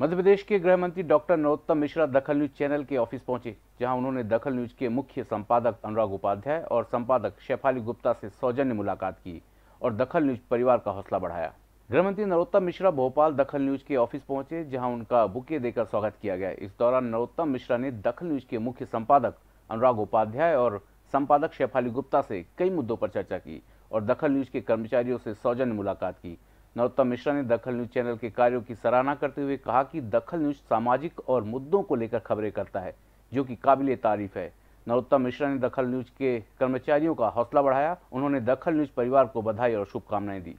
मध्य प्रदेश के गृह मंत्री डॉक्टर नरोत्तम मिश्रा दखल न्यूज चैनल के ऑफिस पहुंचे जहां उन्होंने दखल न्यूज के मुख्य संपादक अनुराग उपाध्याय और संपादक शेफाली गुप्ता से सौजन्य मुलाकात की और दखल न्यूज परिवार का हौसला बढ़ाया गृह मंत्री नरोत्तम मिश्रा भोपाल दखल न्यूज के ऑफिस पहुंचे जहां उनका बुके देकर स्वागत किया गया इस दौरान नरोत्तम मिश्रा ने दखल न्यूज के मुख्य संपादक अनुराग उपाध्याय और संपादक शेफाली गुप्ता से कई मुद्दों पर चर्चा की और दखल न्यूज के कर्मचारियों से सौजन्य मुलाकात की नरोत्तम मिश्रा ने दखल न्यूज चैनल के कार्यों की सराहना करते हुए कहा कि दखल न्यूज सामाजिक और मुद्दों को लेकर खबरें करता है जो कि काबिल तारीफ है नरोत्तम मिश्रा ने दखल न्यूज के कर्मचारियों का हौसला बढ़ाया उन्होंने दखल न्यूज परिवार को बधाई और शुभकामनाएं दी